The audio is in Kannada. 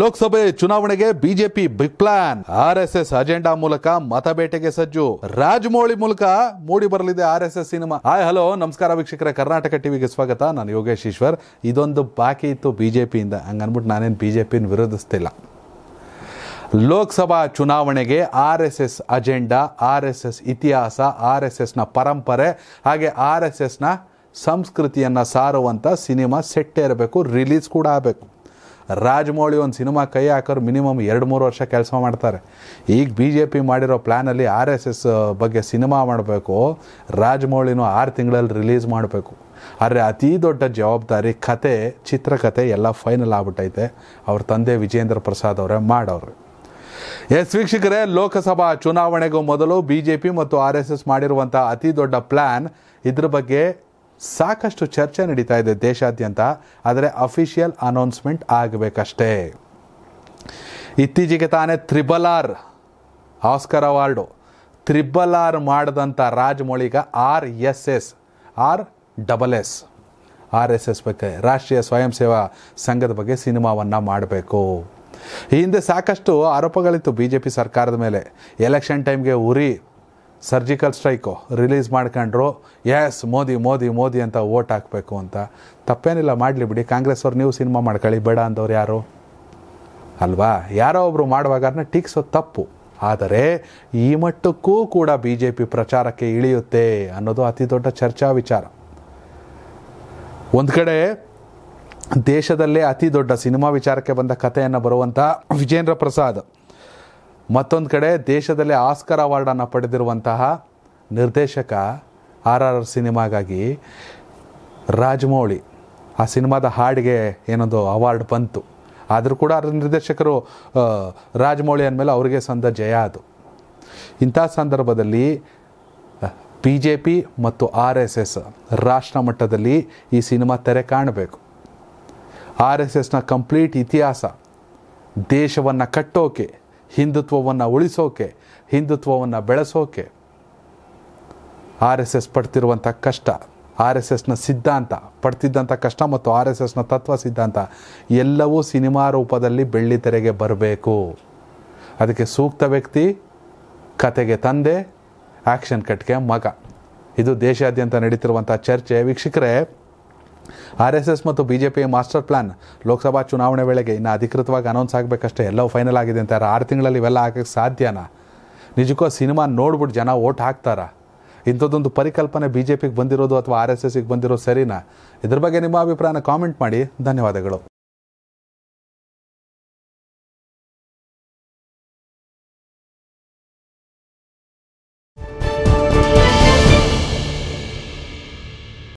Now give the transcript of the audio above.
ಲೋಕಸಭೆ ಚುನಾವಣೆಗೆ BJP big plan R S S agenda ಮೂಲಕ ಮತಬೇಟೆಗೆ ಸಜ್ಜು ರಾಜಮೌಳಿ ಮೂಲಕ ಮೂಡಿ ಬರಲಿದೆ R S S cinema hi hello ನಮಸ್ಕಾರ ವೀಕ್ಷಕರ ಕರ್ನಾಟಕ ಟಿವಿಗೆ ಸ್ವಾಗತ ನಾನು ಯೋಗೇಶ್ ಈಶ್ವರ್ ಇದೊಂದು ಬಾಕಿ ಇತ್ತು ಬಿಜೆಪಿಯಿಂದ ಹಂಗನ್ಬಿಟ್ಟು ನಾನೇನು ಬಿಜೆಪಿನ ವಿರೋಧಿಸ್ತಿಲ್ಲ ಲೋಕಸಭಾ ಚುನಾವಣೆಗೆ R S S agenda R S S ಇತಿಹಾಸ ಆರ್ ಎಸ್ ಎಸ್ನ ಪರಂಪರೆ ಹಾಗೆ ಆರ್ ಎಸ್ ಎಸ್ನ ಸಂಸ್ಕೃತಿಯನ್ನು ಸಾರುವಂಥ ಸಿನಿಮಾ ಸೆಟ್ಟೇ ಇರಬೇಕು ರಿಲೀಸ್ ಕೂಡ ಆಗಬೇಕು ರಾಜಮೌಳಿ ಒಂದು ಸಿನಿಮಾ ಕೈ ಹಾಕೋರು ಮಿನಿಮಮ್ ಎರಡು ಮೂರು ವರ್ಷ ಕೆಲಸ ಮಾಡ್ತಾರೆ ಈಗ ಬಿ ಜೆ ಪಿ ಮಾಡಿರೋ ಪ್ಲ್ಯಾನಲ್ಲಿ ಆರ್ ಎಸ್ ಎಸ್ ಬಗ್ಗೆ ಸಿನಿಮಾ ಮಾಡಬೇಕು ರಾಜಮೌಳಿನೂ ಆರು ತಿಂಗಳಲ್ಲಿ ರಿಲೀಸ್ ಮಾಡಬೇಕು ಆದರೆ ಅತೀ ದೊಡ್ಡ ಜವಾಬ್ದಾರಿ ಕತೆ ಚಿತ್ರಕತೆ ಎಲ್ಲ ಫೈನಲ್ ಆಗ್ಬಿಟ್ಟೈತೆ ಅವ್ರ ತಂದೆ ವಿಜೇಂದ್ರ ಪ್ರಸಾದ್ ಅವರೇ ಮಾಡೋರು ಎಸ್ ವೀಕ್ಷಕರೇ ಲೋಕಸಭಾ ಚುನಾವಣೆಗೂ ಮೊದಲು ಬಿ ಜೆ ಪಿ ಮತ್ತು ಆರ್ ಎಸ್ ಎಸ್ ಮಾಡಿರುವಂಥ ಅತಿ ದೊಡ್ಡ ಪ್ಲ್ಯಾನ್ ಇದ್ರ ಬಗ್ಗೆ ಸಾಕಷ್ಟು ಚರ್ಚೆ ನಡೀತಾ ಇದೆ ದೇಶಾದ್ಯಂತ ಆದರೆ ಅಫಿಷಿಯಲ್ ಅನೌನ್ಸ್ಮೆಂಟ್ ಆಗಬೇಕಷ್ಟೇ ಇತ್ತೀಚೆಗೆ ತಾನೇ triple R Oscar award triple R ಮಾಡಿದಂಥ ರಾಜಮೌಳಿಗ R S S R double S R S S ಬಗ್ಗೆ ರಾಷ್ಟ್ರೀಯ ಸ್ವಯಂ ಸೇವಾ ಸಂಘದ ಬಗ್ಗೆ ಸಿನಿಮಾವನ್ನು ಮಾಡಬೇಕು ಈ ಹಿಂದೆ ಸಾಕಷ್ಟು ಆರೋಪಗಳಿತ್ತು ಬಿ ಜೆ ಪಿ ಸರ್ಕಾರದ ಮೇಲೆ ಎಲೆಕ್ಷನ್ ಟೈಮ್ಗೆ ಉರಿ ಸರ್ಜಿಕಲ್ ಸ್ಟ್ರೈಕು ರಿಲೀಸ್ ಮಾಡ್ಕೊಂಡ್ರು ಎಸ್ ಮೋದಿ ಮೋದಿ ಮೋದಿ ಅಂತ ಓಟ್ ಹಾಕಬೇಕು ಅಂತ ತಪ್ಪೇನಿಲ್ಲ ಮಾಡಲಿ ಬಿಡಿ ಕಾಂಗ್ರೆಸ್ ಅವ್ರು ನೀವು ಸಿನಿಮಾ ಮಾಡ್ಕೊಳ್ಳಿ ಬೇಡ ಅಂದವ್ರು ಯಾರು ಅಲ್ವಾ ಯಾರೋ ಒಬ್ಬರು ಮಾಡುವಾಗನ ಟೀಕ್ಸೋ ತಪ್ಪು ಆದರೆ ಈ ಮಟ್ಟಕ್ಕೂ ಕೂಡ ಬಿ ಜೆ ಪಿ ಪ್ರಚಾರಕ್ಕೆ ಇಳಿಯುತ್ತೆ ಅನ್ನೋದು ಅತಿ ದೊಡ್ಡ ಚರ್ಚಾ ವಿಚಾರ ಒಂದು ಕಡೆ ದೇಶದಲ್ಲೇ ಅತಿ ದೊಡ್ಡ ಸಿನಿಮಾ ವಿಚಾರಕ್ಕೆ ಬಂದ ಕಥೆಯನ್ನು ಬರುವಂಥ ವಿಜೇಂದ್ರ ಪ್ರಸಾದ್ ಮತ್ತೊಂದು ಕಡೆ ದೇಶದಲ್ಲೇ ಆಸ್ಕರ್ ಅವಾರ್ಡನ್ನು ಪಡೆದಿರುವಂತಹ ನಿರ್ದೇಶಕ ಆರ್ ಆರ್ ಆರ್ ಸಿನಿಮಾಗಾಗಿ ರಾಜಮೌಳಿ ಆ ಸಿನಿಮಾದ ಹಾಡಿಗೆ ಏನೊಂದು ಅವಾರ್ಡ್ ಬಂತು ಆದರೂ ಕೂಡ ಅದರ ನಿರ್ದೇಶಕರು ರಾಜಮೌಳಿ ಅಂದಮೇಲೆ ಅವರಿಗೆ ಸಂದ ಜಯ ಅದು ಇಂಥ ಸಂದರ್ಭದಲ್ಲಿ ಬಿ ಜೆ ಪಿ ಮತ್ತು ಆರ್ ಎಸ್ ಎಸ್ ರಾಷ್ಟ್ರ ಮಟ್ಟದಲ್ಲಿ ಈ ಸಿನಿಮಾ ತೆರೆ ಕಾಣಬೇಕು ಆರ್ ಎಸ್ ಎಸ್ನ ಕಂಪ್ಲೀಟ್ ಇತಿಹಾಸ ದೇಶವನ್ನು ಕಟ್ಟೋಕೆ ಹಿಂದುತ್ವವನ್ನು ಉಳಿಸೋಕೆ ಹಿಂದುತ್ವವನ್ನು ಬೆಳೆಸೋಕೆ ಆರ್ ಎಸ್ ಎಸ್ ಪಡ್ತಿರುವಂಥ ಕಷ್ಟ ಆರ್ ಎಸ್ ಎಸ್ನ ಸಿದ್ಧಾಂತ ಪಡ್ತಿದ್ದಂಥ ಕಷ್ಟ ಮತ್ತು ಆರ್ ಎಸ್ ಎಸ್ನ ತತ್ವ ಸಿದ್ಧಾಂತ ಎಲ್ಲವೂ ಸಿನಿಮಾ ರೂಪದಲ್ಲಿ ಬೆಳ್ಳಿ ತೆರೆಗೆ ಬರಬೇಕು ಅದಕ್ಕೆ ಸೂಕ್ತ ವ್ಯಕ್ತಿ ಕತೆಗೆ ತಂದೆ ಆ್ಯಕ್ಷನ್ ಕಟ್ಗೆ ಮಗ ಇದು ದೇಶಾದ್ಯಂತ ನಡೀತಿರುವಂಥ ಚರ್ಚೆ ವೀಕ್ಷಕರೇ ಆರ್ ಎಸ್ ಎಸ್ ಮತ್ತು ಬಿ ಜೆ ಮಾಸ್ಟರ್ ಪ್ಲಾನ್ ಲೋಕಸಭಾ ಚುನಾವಣೆ ವೇಳೆಗೆ ಇನ್ನು ಅಧಿಕೃತವಾಗಿ ಅನೌನ್ಸ್ ಆಗಬೇಕಷ್ಟೇ ಎಲ್ಲವೂ ಫೈನಲ್ ಆಗಿದೆ ಅಂತಾರೆ ಆರು ತಿಂಗಳಲ್ಲಿ ಇವೆಲ್ಲ ಆಗಕ್ಕೆ ಸಾಧ್ಯನಾ ನಿಜಕ್ಕೂ ಸಿನಿಮಾ ನೋಡ್ಬಿಟ್ಟು ಜನ ಓಟ್ ಹಾಕ್ತಾರ ಇಂಥದ್ದೊಂದು ಪರಿಕಲ್ಪನೆ ಬಿ ಜೆ ಪಿಗೆ ಬಂದಿರೋದು ಅಥವಾ ಆರ್ ಎಸ್ ಎಸ್ಗೆ ಬಂದಿರೋದು ಸರಿನಾ ಇದ್ರ ಬಗ್ಗೆ ನಿಮ್ಮ ಅಭಿಪ್ರಾಯನ ಕಾಮೆಂಟ್ ಮಾಡಿ ಧನ್ಯವಾದಗಳು